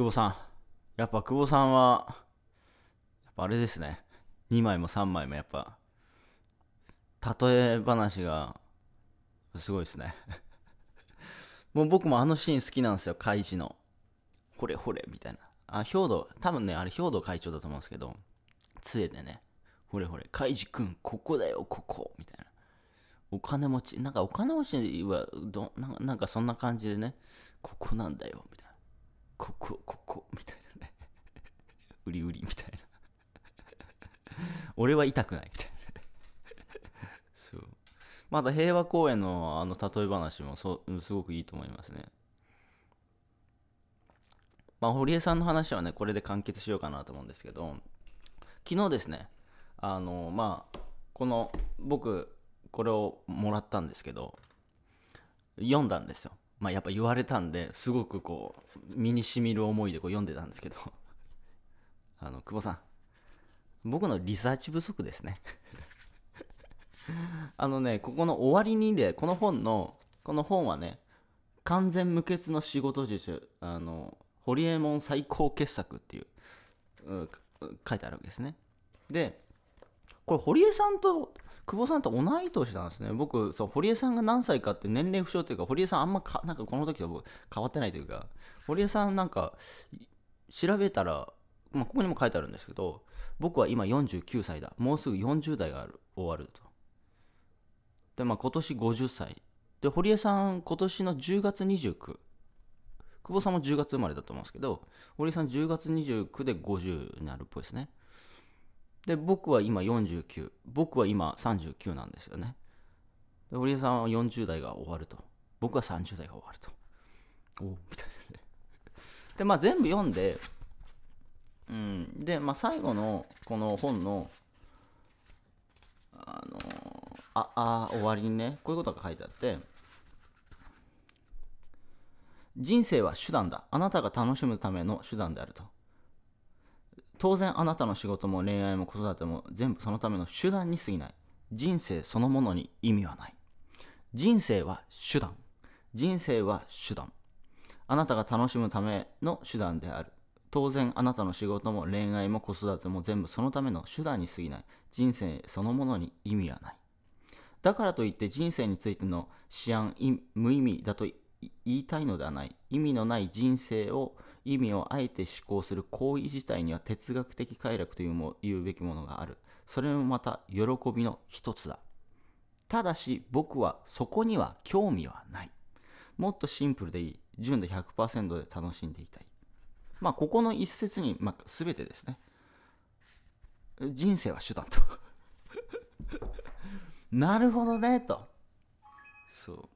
久保さん。やっぱ久保さんは、やっぱあれですね。2枚も3枚もやっぱ、例え話が、すごいですね。もう僕もあのシーン好きなんですよ、開示の。ほれほれ、みたいな。あ、兵頭、多分ね、あれ兵頭会長だと思うんですけど、杖でね、ほれほれ、カイジ君、ここだよ、ここ、みたいな。お金持ち、なんかお金持ちはどなんなんかそんな感じでね、ここなんだよ、みたいな。ここここみたいなね うりうりみたいな俺は痛くないみたいなそうまだ平和公園のあの例え話もそうすごくいいと思いますねまあ、堀江さんの話はねこれで完結しようかなと思うんですけど昨日ですねあのまあこの僕これをもらったんですけど読んだんですよまあ、やっぱ言われたんですごくこう身にしみる思いでこう読んでたんですけど あの久保さん僕のリサーチ不足ですね あのねここの終わりにでこの本のこの本はね完全無欠の仕事術あのホリエモン最高傑作っていう書いてあるわけですねでこれ堀江さんと久保さんと同い年なんですね僕そう堀江さんが何歳かって年齢不詳というか堀江さんあんまかなんかこの時と変わってないというか堀江さんなんか調べたら、まあ、ここにも書いてあるんですけど僕は今49歳だもうすぐ40代が終わるとでまあ今年50歳で堀江さん今年の10月29久保さんも10月生まれだと思うんですけど堀江さん10月29で50になるっぽいですねで僕は今49僕は今39なんですよねで堀江さんは40代が終わると僕は30代が終わるとおみたいですねでまあ全部読んでうんでまあ最後のこの本のあのああ終わりにねこういうことが書いてあって人生は手段だあなたが楽しむための手段であると当然あなたの仕事も恋愛も子育ても全部そのための手段に過ぎない。人生そのものに意味はない。人生は手段。人生は手段。あなたが楽しむための手段である。当然あなたの仕事も恋愛も子育ても全部そのための手段に過ぎない人生そのものに意味はないだからといって人生についての思案無意味だと言いたいのではない意味のない人生を意味をあえて思考する行為自体には哲学的快楽というも言うべきものがある。それもまた喜びの一つだ。ただし僕はそこには興味はない。もっとシンプルでいい。純度100%で楽しんでいたい。まあ、ここの一節に、まあ、全てですね。人生は手段と なるほどね、と。そう。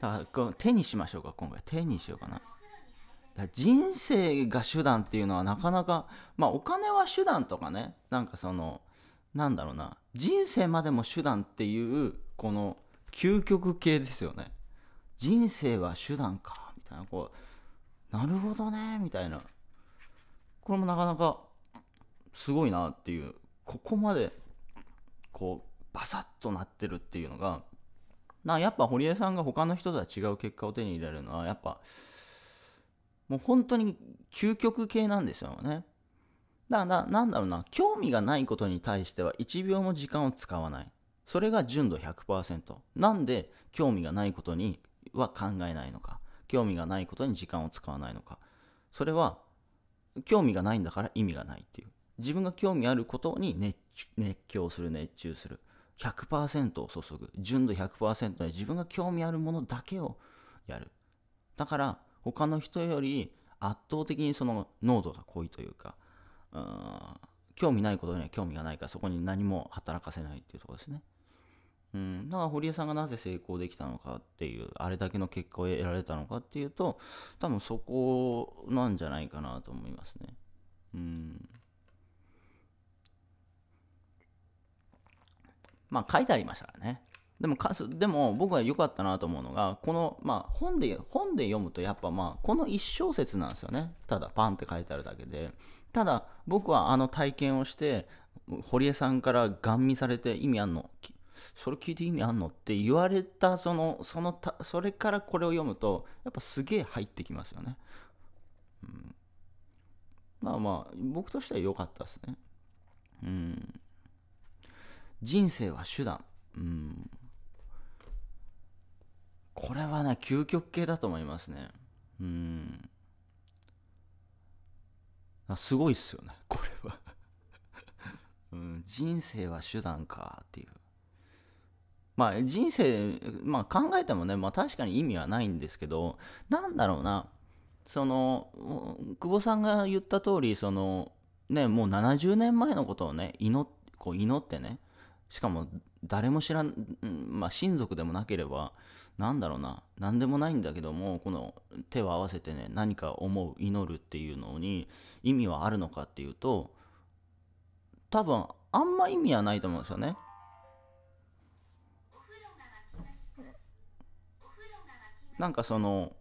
だから、手にしましょうか、今回。手にしようかな。人生が手段っていうのはなかなかまあお金は手段とかねなんかそのなんだろうな人生までも手段っていうこの究極系ですよね人生は手段かみたいなこうなるほどねみたいなこれもなかなかすごいなっていうここまでこうバサッとなってるっていうのがなやっぱ堀江さんが他の人とは違う結果を手に入れるのはやっぱもう本当に究極系なんですよね。だからなんだろうな、興味がないことに対しては1秒も時間を使わない。それが純度100%。なんで興味がないことには考えないのか。興味がないことに時間を使わないのか。それは興味がないんだから意味がないっていう。自分が興味あることに熱熱狂する、熱中する。100%を注ぐ。純度100%で自分が興味あるものだけをやる。だから他の人より圧倒的にその濃度が濃いというか、うん、興味ないことには興味がないからそこに何も働かせないっていうとこですね。うん、だから堀江さんがなぜ成功できたのかっていうあれだけの結果を得られたのかっていうと多分そこなんじゃないかなと思いますね。うん、まあ書いてありましたからね。でもかでも僕は良かったなと思うのがこの、まあ、本で本で読むとやっぱまあこの1小節なんですよねただパンって書いてあるだけでただ僕はあの体験をして堀江さんからガン見されて意味あんのそれ聞いて意味あんのって言われたそのそのたそれからこれを読むとやっぱすげえ入ってきますよね、うん、まあまあ僕としては良かったですねうん人生は手段うんこれはね、究極系だと思いますね。うん。あすごいっすよね、これはうん。人生は手段かっていう。まあ人生、まあ考えてもね、まあ確かに意味はないんですけど、なんだろうな、その、久保さんが言った通り、その、ね、もう70年前のことをね、祈こう祈ってね、しかも誰も知らん、まあ、親族でもなければ何だろうな何でもないんだけどもこの手を合わせてね何か思う祈るっていうのに意味はあるのかっていうと多分あんま意味はないと思うんですよね。なんかその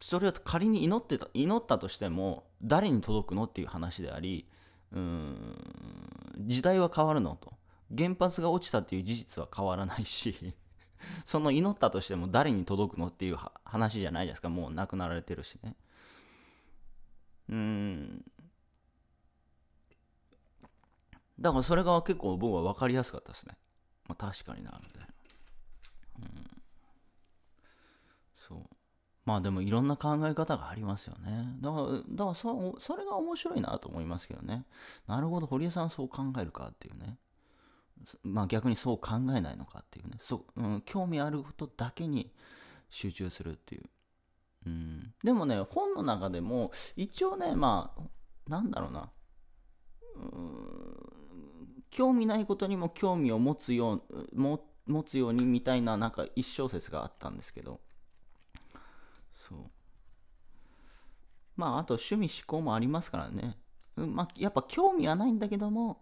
それを仮に祈ってた祈ったとしても誰に届くのっていう話でありうーん時代は変わるのと原発が落ちたっていう事実は変わらないし その祈ったとしても誰に届くのっていう話じゃないですかもう亡くなられてるしねうんだからそれが結構僕は分かりやすかったですねまあ確かになみたいなうんそうまあでもいろんな考え方がありますよね。だから、だからそそれが面白いなと思いますけどね。なるほど、堀江さんそう考えるかっていうね。まあ逆にそう考えないのかっていうね。そう、うん、興味あることだけに集中するっていう。うん、でもね、本の中でも、一応ね、まあ、なんだろうな。うん興味ないことにも興味を持つよう持つようにみたいな、なんか一小節があったんですけど。そうまああと趣味思考もありますからね、うん、まあやっぱ興味はないんだけども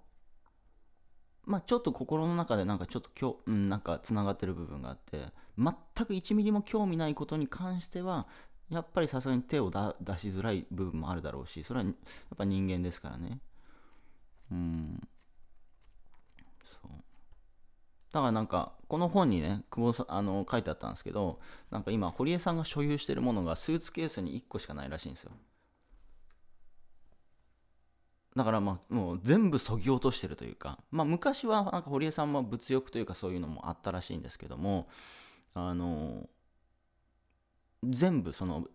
まあちょっと心の中でなんかちょっときょ、うん、なんかつながってる部分があって全く1ミリも興味ないことに関してはやっぱりさすがに手を出しづらい部分もあるだろうしそれはやっぱ人間ですからねうんだからなんか、この本にね、久保さん、あの、書いてあったんですけど、なんか今、堀江さんが所有してるものがスーツケースに1個しかないらしいんですよ。だからまあ、もう全部そぎ落としてるというか、まあ昔はなんか堀江さんは物欲というかそういうのもあったらしいんですけども、あの、全部その、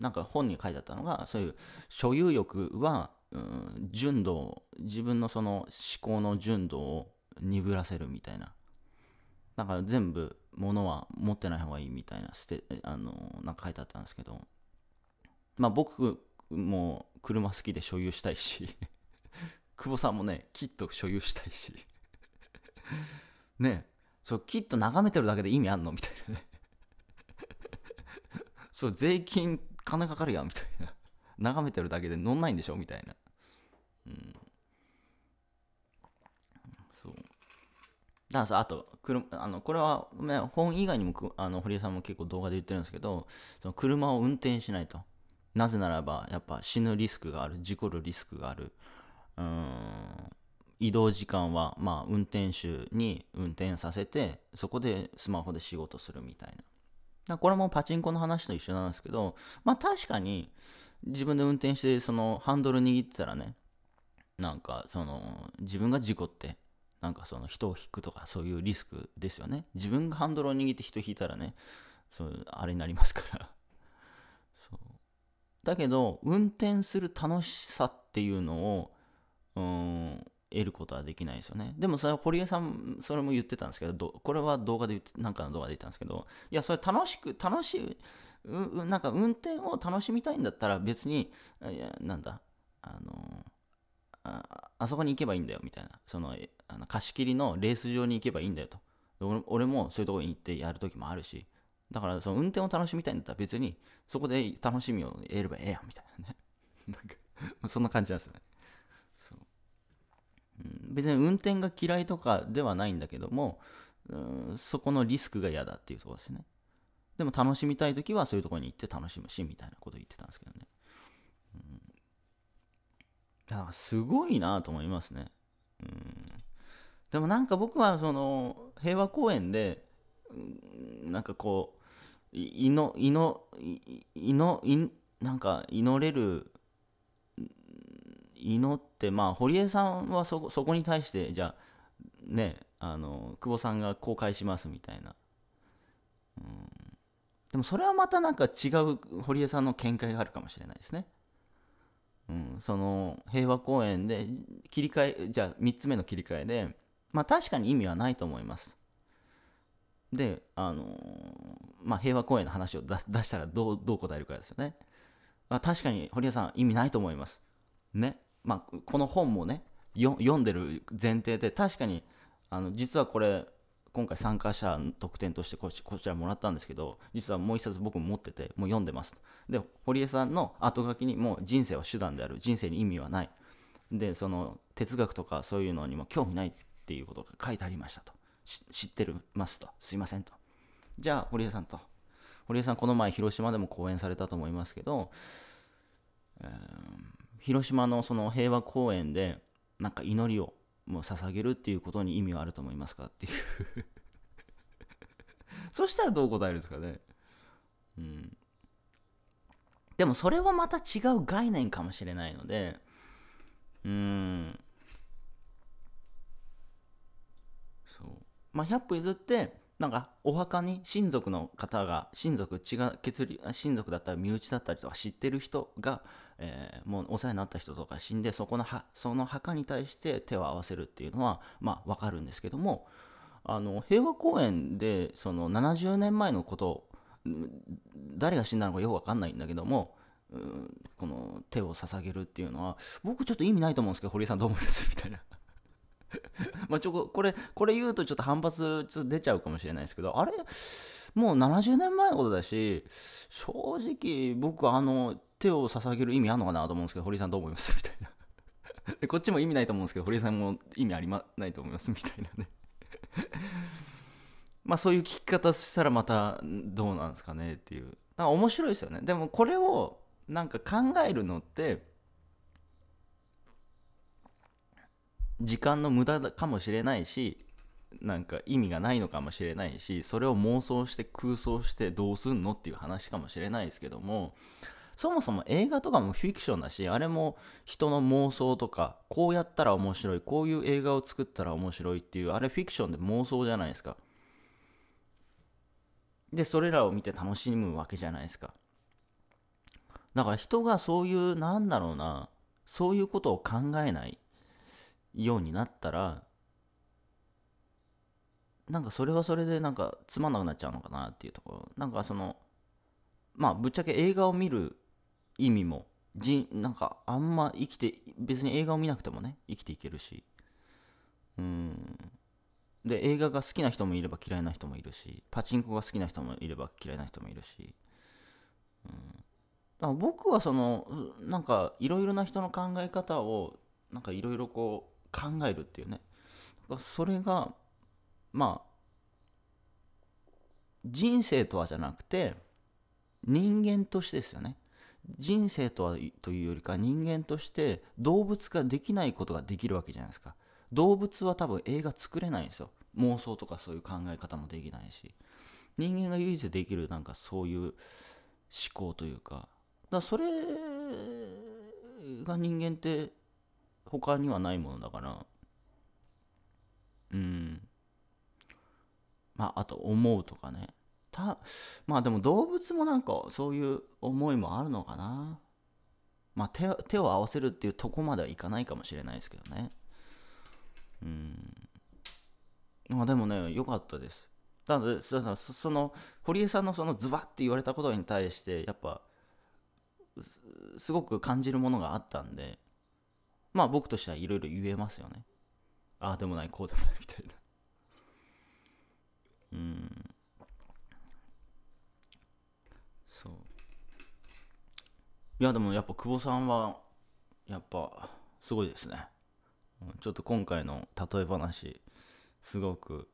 なんか本に書いてあったのが、そういう所有欲は、うん、純度自分のその思考の純度を鈍らせるみたいなだから全部物は持ってない方がいいみたいなしてあのなんか書いてあったんですけどまあ僕も車好きで所有したいし 久保さんもねきっと所有したいし ねそうきっと眺めてるだけで意味あんのみたいなね そう税金金かかるやんみたいな眺めてるだけで乗んないんでしょみたいなうんああとあのこれは、ね、本以外にもあの堀江さんも結構動画で言ってるんですけどその車を運転しないとなぜならばやっぱ死ぬリスクがある事故るリスクがあるうん移動時間は、まあ、運転手に運転させてそこでスマホで仕事するみたいなこれもパチンコの話と一緒なんですけどまあ確かに自分で運転してそのハンドル握ってたらねなんかその自分が事故ってなんかその人を引くとかそういうリスクですよね自分がハンドルを握って人引いたらねそうあれになりますから そうだけど運転する楽しさっていうのをうん得ることはできないですよね。でもそれは堀江さん、それも言ってたんですけど、これは動画で言って、なんかの動画で言ったんですけど、いや、それ楽しく、楽しい、なんか運転を楽しみたいんだったら別に、いやなんだ、あのあそこに行けばいいんだよみたいなそのあの貸し切りのレース場に行けばいいんだよと俺もそういうとこに行ってやるときもあるしだからその運転を楽しみたいんだったら別にそこで楽しみを得ればええやんみたいなね なんかそんな感じなんですよねそう、うん、別に運転が嫌いとかではないんだけどもうんそこのリスクが嫌だっていうところですねでも楽しみたい時はそういうところに行って楽しむしみたいなこと言ってたんですけどねだからすごいなと思いますね。うん、でもなんか僕はその平和公園で、うん、なんかこういのいのなんか祈れる祈ってまあ堀江さんはそこそこに対してじゃあねあの久保さんが公開しますみたいな、うん、でもそれはまたなんか違う堀江さんの見解があるかもしれないですねうん、その平和公園で切り替えじゃあ3つ目の切り替えでまあ確かに意味はないと思いますであのー、まあ、平和公園の話を出したらどうどう答えるかですよね、まあ、確かに堀江さん意味ないと思いますねまあこの本もね読んでる前提で確かにあの実はこれ今回参加者の特典としてこちらもらったんですけど実はもう一冊僕持っててもう読んでますで堀江さんの後書きにもう人生は手段である人生に意味はないでその哲学とかそういうのにも興味ないっていうことが書いてありましたと知ってますとすいませんとじゃあ堀江さんと堀江さんこの前広島でも講演されたと思いますけど、えー、広島のその平和公園でなんか祈りをもう捧げるっていうことに意味はあると思いますかっていう そしたらどう答えるんですかねうんでもそれはまた違う概念かもしれないのでうんそうまあ100歩譲ってなんかお墓に親族の方が親族血が血流親族だったり身内だったりとか知ってる人が、えー、もうお世話になった人とか死んでそこのその墓に対して手を合わせるっていうのはまあ分かるんですけどもあの平和公園でその70年前のこと誰が死んだのかよく分かんないんだけどもこの手を捧げるっていうのは僕ちょっと意味ないと思うんですけど堀江さんどう思いますみたいな まあちょこれこれ言うとちょっと反発ちょっと出ちゃうかもしれないですけどあれもう70年前のことだし正直僕あの手を捧げる意味あるのかなと思うんですけど堀さんどう思いますみたいな でこっちも意味ないと思うんですけど堀さんも意味ありまないと思いますみたいなね まあそういう聞き方したらまたどうなんですかねっていうなんか面白いですよねでもこれをなんか考えるのって時間の無駄かもしれないしなんか意味がないのかもしれないしそれを妄想して空想してどうすんのっていう話かもしれないですけどもそもそも映画とかもフィクションだしあれも人の妄想とかこうやったら面白いこういう映画を作ったら面白いっていうあれフィクションで妄想じゃないですかでそれらを見て楽しむわけじゃないですかだから人がそういうなんだろうなそういうことを考えないようになったらなんかそれはそれでなんかつまんなくなっちゃうのかなっていうところなんかそのまあぶっちゃけ映画を見る意味もじなんかあんま生きて別に映画を見なくてもね生きていけるしうんで映画が好きな人もいれば嫌いな人もいるしパチンコが好きな人もいれば嫌いな人もいるし、うん、僕はそのなんかいろいろな人の考え方をなんかいろいろこう考えるっていうねそれがまあ人生とはじゃなくて人間としてですよね人生とはというよりか人間として動物ができないことができるわけじゃないですか動物は多分映画作れないんですよ妄想とかそういう考え方もできないし人間が唯一できるなんかそういう思考というかだそれが人間って他にはないものだからうんまああと思うとかねたまあでも動物もなんかそういう思いもあるのかなまあ手手を合わせるっていうとこまではいかないかもしれないですけどねうんまあでもね良かったですなのでその堀江さんのそのズバッて言われたことに対してやっぱすごく感じるものがあったんでまあ僕としてはいろいろ言えますよね。ああでもない、こうでもないみたいな。うん。そう。いやでもやっぱ久保さんは、やっぱすごいですね。ちょっと今回の例え話、すごく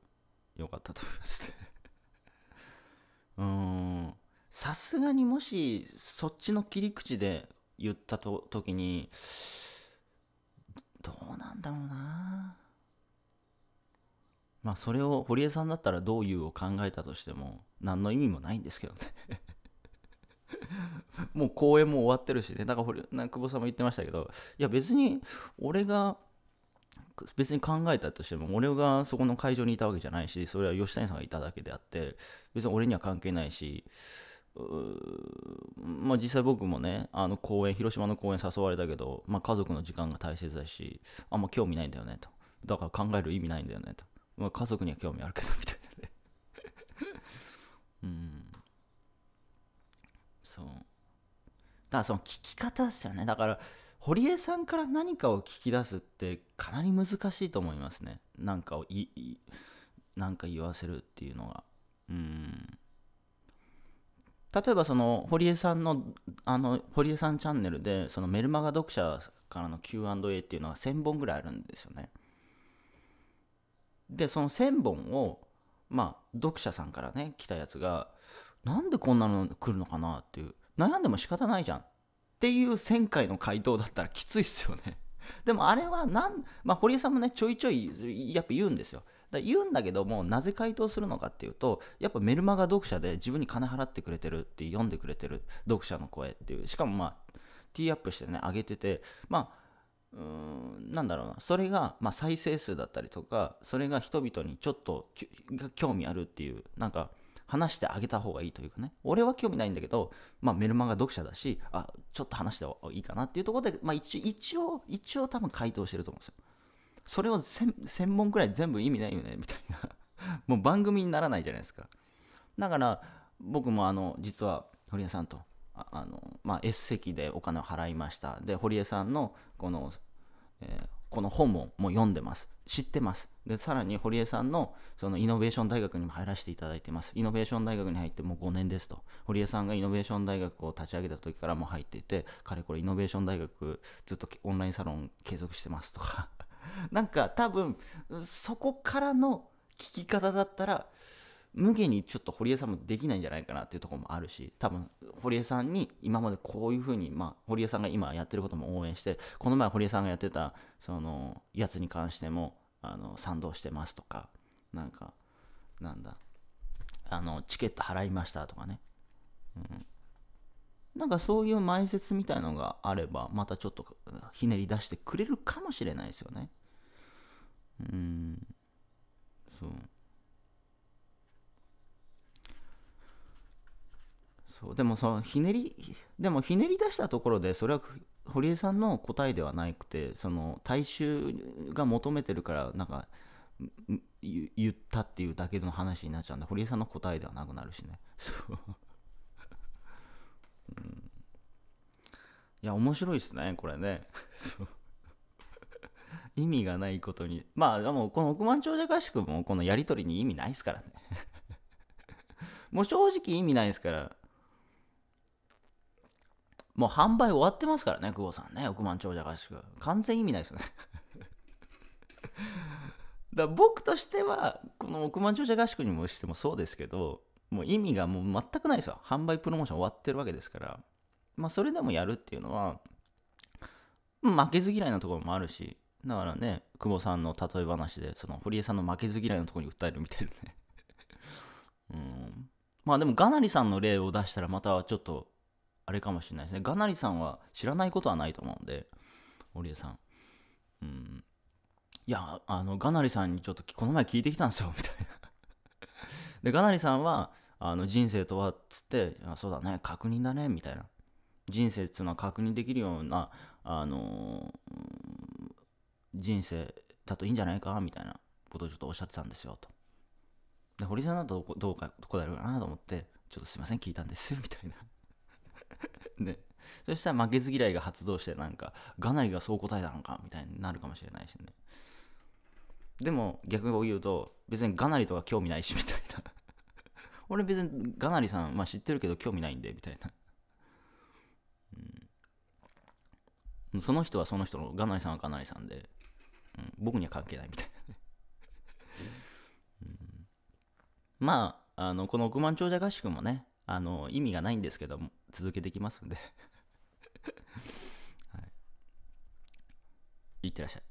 良かったと思いまして うん。さすがにもしそっちの切り口で言ったと時に、どうなんだろうなまあそれを堀江さんだったらどういうを考えたとしても何の意味もないんですけどね もう公演も終わってるしねだから久保さんも言ってましたけどいや別に俺が別に考えたとしても俺がそこの会場にいたわけじゃないしそれは吉谷さんがいただけであって別に俺には関係ないしまあ、実際僕もねあの公園広島の公園誘われたけど、まあ、家族の時間が大切だしあんま興味ないんだよねとだから考える意味ないんだよねと、まあ、家族には興味あるけどみたいなね うんそうだからその聞き方ですよねだから堀江さんから何かを聞き出すってかなり難しいと思いますねなんかをいいなんか言わせるっていうのがうん例えばその堀江さんのあの堀江さんチャンネルでそのメルマガ読者からの Q&A っていうのは1000本ぐらいあるんですよね。でその1000本をまあ読者さんからね来たやつがなんでこんなの来るのかなっていう悩んでも仕方ないじゃんっていう1000回の回答だったらきついっすよね。でもあれはなん、まあ、堀江さんもねちょいちょいやっぱ言うんですよ。だ言うんだけどもなぜ回答するのかっていうとやっぱメルマガ読者で自分に金払ってくれてるって読んでくれてる読者の声っていうしかもまあティーアップしてね上げててまあうーんなんだろうなそれが、まあ、再生数だったりとかそれが人々にちょっと興味あるっていうなんか話してあげた方がいいというかね俺は興味ないんだけど、まあ、メルマガ読者だしあちょっと話していいかなっていうところで、まあ一、一応一応多分回答してると思うんですよそれを 1000, 本くらい全部意味ないよねみたいな もう番組にならないじゃないですかだから僕もあの実は堀江さんとあの、まあ、S 席でお金を払いましたで堀江さんのこの、えー、この本ももう読んでます知ってますでさらに堀江さんのそのイノベーション大学にも入らせていただいてますイノベーション大学に入ってもう5年ですと堀江さんがイノベーション大学を立ち上げた時からもう入っていてかれこれイノベーション大学ずっとオンラインサロン継続してますとか なんか多分そこからの聞き方だったら無限にちょっと堀江さんもできないんじゃないかなっていうところもあるし多分堀江さんに今までこういうふうに、まあ、堀江さんが今やってることも応援してこの前堀江さんがやってたそのやつに関してもあの賛同してますとかなんかなんだあのチケット払いましたとかね、うん、なんかそういう前説みたいのがあれば、またちょっとひねり出してくれるかもしれないですよね。うん。そう。そうでもそのひねりでもひねり出したところでそれは堀江さんの答えではなくてその大衆が求めてるからなんか言ったっていうだけの話になっちゃうんで堀江さんの答えではなくなるしね。そういや面白いですねこれね意味がないことにまあでもこの億万長者合宿もこのやり取りに意味ないですからねもう正直意味ないですからもう販売終わってますからね久保さんね億万長者合宿完全意味ないですよねだ僕としてはこの億万長者合宿にもしてもそうですけどもう意味がもう全くないですよ販売プロモーション終わってるわけですからまあ、それでもやるっていうのは、負けず嫌いなところもあるし、だからね、久保さんの例え話で、その堀江さんの負けず嫌いのところに訴えるみたいなね うん。まあでも、がなりさんの例を出したら、またちょっと、あれかもしれないですね。がなりさんは知らないことはないと思うんで、堀江さん。うん。いや、あの、がなりさんにちょっと、この前聞いてきたんですよ、みたいなで、がなりさんは、あの人生とはっつって、あそうだね、確認だね、みたいな。人生っていうのは確認できるような、あの人生だといいんじゃないかみたいなことをちょっとおっしゃってたんですよと。で、堀さんだとどうか答えるかなと思って、ちょっとすいません、聞いたんです、みたいな。ね。そしたら負けず嫌いが発動して、なんか、がなりがそう答えたのか、みたいになるかもしれないしね。でも、逆に言うと、別にがなりとか興味ないし、みたいな。俺別にがなりさん、まあ知ってるけど興味ないんで、みたいな。その人はその人の、ガナイさんはガナイさんで、うん、僕には関係ないみたいな、ねうん、まあ、あの、この億万長者合宿もね、あの、意味がないんですけども、続けていきますんではい。いってらっしゃい。